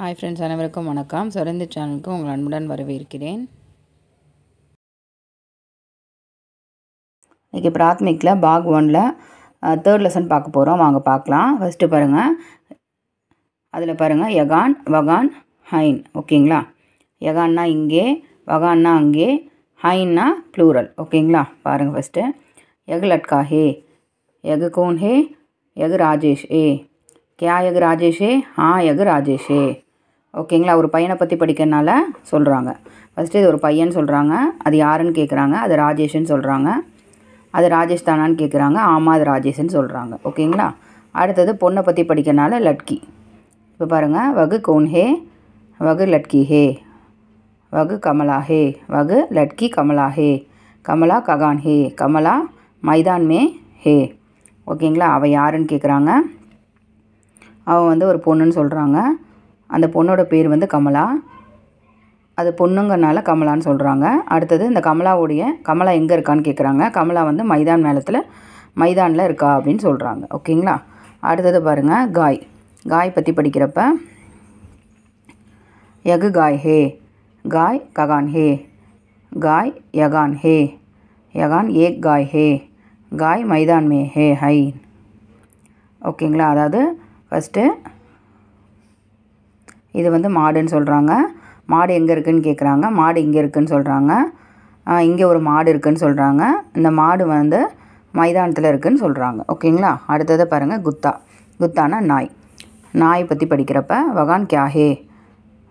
hi friends அனைவருக்கும் வணக்கம் சுரந்து சேனலுக்கு உங்கள் அன்புடன் வரவேற்கிறேன் இன்றைக்கி பிராத்மிக்கில் பாக் ஒனில் தேர்ட் லெசன் பார்க்க போகிறோம் வாங்க பார்க்கலாம் ஃபஸ்ட்டு பாருங்கள் அதில் பாருங்கள் யகான் வகான் ஹைன் ஓகேங்களா யகான்னா இங்கே வகான்னா அங்கே ஹைன்னா ப்ளூரல் ஓகேங்களா பாருங்கள் ஃபஸ்ட்டு எகு லட்கா ஹே எகு கோன் ஹே எகு ராஜேஷ் ஏ கேயகு ராஜேஷே ஆயகு ராஜேஷே ஓகேங்களா ஒரு பையனை பற்றி படிக்கிறனால சொல்கிறாங்க ஃபஸ்ட்டு இது ஒரு பையன் சொல்கிறாங்க அது யாருன்னு கேட்குறாங்க அது ராஜேஷ்னு சொல்கிறாங்க அது ராஜேஷ் தானான்னு கேட்குறாங்க ஆமாம் அது ராஜேஷ்னு சொல்கிறாங்க ஓகேங்களா அடுத்தது பொண்ணை பற்றி படிக்கிறனால லட்கி இப்போ பாருங்கள் வகு கோன் ஹே வகு லட்கி ஹே வகு கமலா ஹே வகு லட்கி கமலா ஹே கமலா ககான் ஹே கமலா மைதான் மே ஹே ஓகேங்களா அவள் யாருன்னு கேட்குறாங்க அவன் வந்து ஒரு பொண்ணுன்னு சொல்கிறாங்க அந்த பொண்ணோட பேர் வந்து கமலா அது பொண்ணுங்கனால கமலான்னு சொல்கிறாங்க அடுத்தது இந்த கமலாவுடைய கமலா எங்கே இருக்கான்னு கேட்குறாங்க கமலா வந்து மைதான் மேலத்தில் மைதானில் இருக்கா அப்படின்னு சொல்கிறாங்க ஓகேங்களா அடுத்தது பாருங்கள் காய் காய் பற்றி படிக்கிறப்ப யகு காய் ஹே காய் ககான் ஹே காய் யகான் ஹே யகான் ஏக் காய் ஹே காய் மைதான் மே ஹே ஹை ஓகேங்களா அதாவது ஃபஸ்ட்டு இது வந்து மாடுன்னு சொல்கிறாங்க மாடு எங்கே இருக்குதுன்னு கேட்குறாங்க மாடு இங்கே இருக்குதுன்னு சொல்கிறாங்க இங்கே ஒரு மாடு இருக்குதுன்னு சொல்கிறாங்க இந்த மாடு வந்து மைதானத்தில் இருக்குதுன்னு சொல்கிறாங்க ஓகேங்களா அடுத்ததை பாருங்கள் குத்தா குத்தானா நாய் நாய் பற்றி படிக்கிறப்ப வகான் கியா ஹே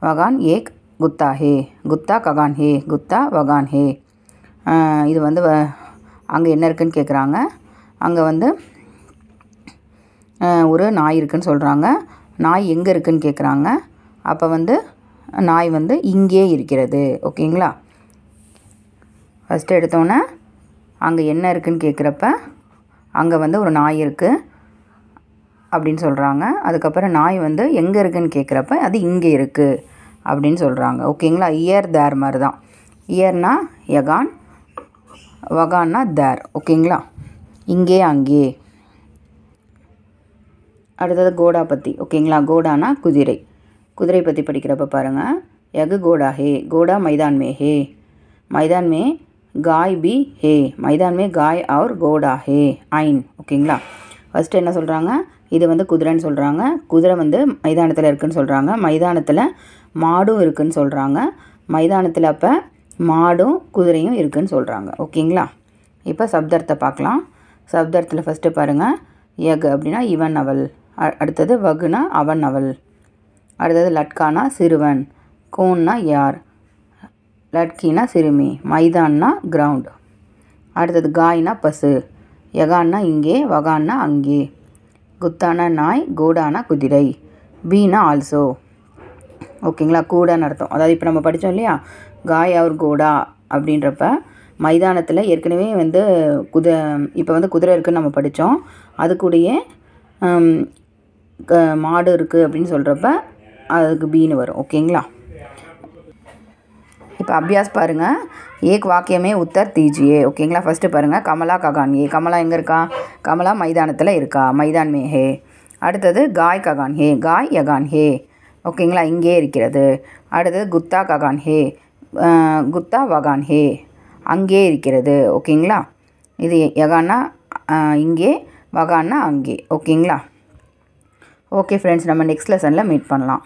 வகான் ஏக் குத்தா ஹே குத்தா ககான் ஹே குத்தா வகான் ஹே இது வந்து அங்கே என்ன இருக்குதுன்னு கேட்குறாங்க அங்கே வந்து ஒரு நாய் இருக்குதுன்னு சொல்கிறாங்க நாய் எங்கே இருக்குதுன்னு கேட்குறாங்க அப்போ வந்து நாய் வந்து இங்கே இருக்கிறது ஓகேங்களா ஃபஸ்ட்டு எடுத்தோன்னே அங்கே என்ன இருக்குதுன்னு கேட்குறப்ப அங்கே வந்து ஒரு நாய் இருக்குது அப்படின்னு சொல்கிறாங்க அதுக்கப்புறம் நாய் வந்து எங்கே இருக்குதுன்னு கேட்குறப்ப அது இங்கே இருக்குது அப்படின்னு சொல்கிறாங்க ஓகேங்களா இயர் தேர் மாதிரி தான் இயர்னா யகான் வகான்னா தேர் ஓகேங்களா இங்கே அங்கே அடுத்தது கோடா பற்றி ஓகேங்களா கோடானா குதிரை குதிரை பற்றி படிக்கிறப்ப பாருங்கள் எகு கோடா ஹே கோடா மைதான் மே ஹே மைதான்மே காய் பி ஹே மைதான்மே காய் அவர் கோடா ஹே ஐன் ஓகேங்களா ஃபஸ்ட்டு என்ன சொல்கிறாங்க இது வந்து குதிரைன்னு சொல்கிறாங்க குதிரை வந்து மைதானத்தில் இருக்குதுன்னு சொல்கிறாங்க மைதானத்தில் மாடும் இருக்குதுன்னு சொல்கிறாங்க மைதானத்தில் அப்போ மாடும் குதிரையும் இருக்குதுன்னு சொல்கிறாங்க ஓகேங்களா இப்போ சப்தர்த்தை பார்க்கலாம் சப்தர்த்தில் ஃபஸ்ட்டு பாருங்கள் எக் அப்படின்னா இவன் அவள் அடுத்தது வகுனா அவன் அவள் அடுத்தது லட்கானா சிறுவன் கோன்னா யார் லட்கினா சிறுமி மைதான்னா கிரவுண்ட் அடுத்தது காய்னா பசு யகான்னா இங்கே வகான்னா அங்கே குத்தானா நாய் கோடானா குதிரை பீனா ஆல்சோ ஓகேங்களா கூடான்னு அர்த்தம் அதாவது இப்போ நம்ம படித்தோம் இல்லையா காய் அவர் கோடா அப்படின்றப்ப மைதானத்தில் ஏற்கனவே வந்து குத இப்போ வந்து குதிரை இருக்குன்னு நம்ம படித்தோம் அது மாடு இருக்குது அப்படின்னு சொல்கிறப்ப அதுக்கு பீனு வரும் ஓகேங்களா இப்போ அபியாஸ் பாருங்கள் ஏக் வாக்கியமே உத்தர் தீஜியே ஓகேங்களா ஃபஸ்ட்டு பாருங்கள் கமலா ககான் ஏ கமலா எங்கே இருக்கா கமலா மைதானத்தில் இருக்கா மைதான் மே ஹே அடுத்தது காய் ககான் ஹே காய் யகான் ஹே ஓகேங்களா இங்கே இருக்கிறது அடுத்தது குத்தா ககான் ஹே குத்தா வகான் ஹே அங்கே இருக்கிறது ஓகேங்களா இது யகான்னா இங்கே வகான்னா அங்கே ஓகேங்களா ஓகே ஃப்ரெண்ட்ஸ் நம்ம நெக்ஸ்ட் லெசனில் மீட் பண்ணலாம்